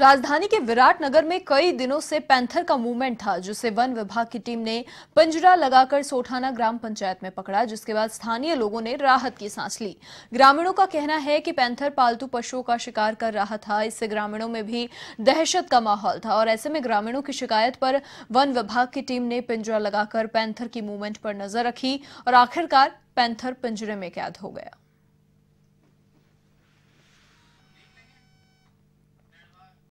राजधानी के विराटनगर में कई दिनों से पैंथर का मूवमेंट था जिसे वन विभाग की टीम ने पंजरा लगाकर सोठाना ग्राम पंचायत में पकड़ा जिसके बाद स्थानीय लोगों ने राहत की सांस ली ग्रामीणों का कहना है कि पैंथर पालतू पशुओं का शिकार कर रहा था इससे ग्रामीणों में भी दहशत का माहौल था और ऐसे में ग्रामीणों की शिकायत पर वन विभाग की टीम ने पिंजरा लगाकर पैंथर की मूवमेंट पर नजर रखी और आखिरकार पैंथर पिंजरे में कैद हो गया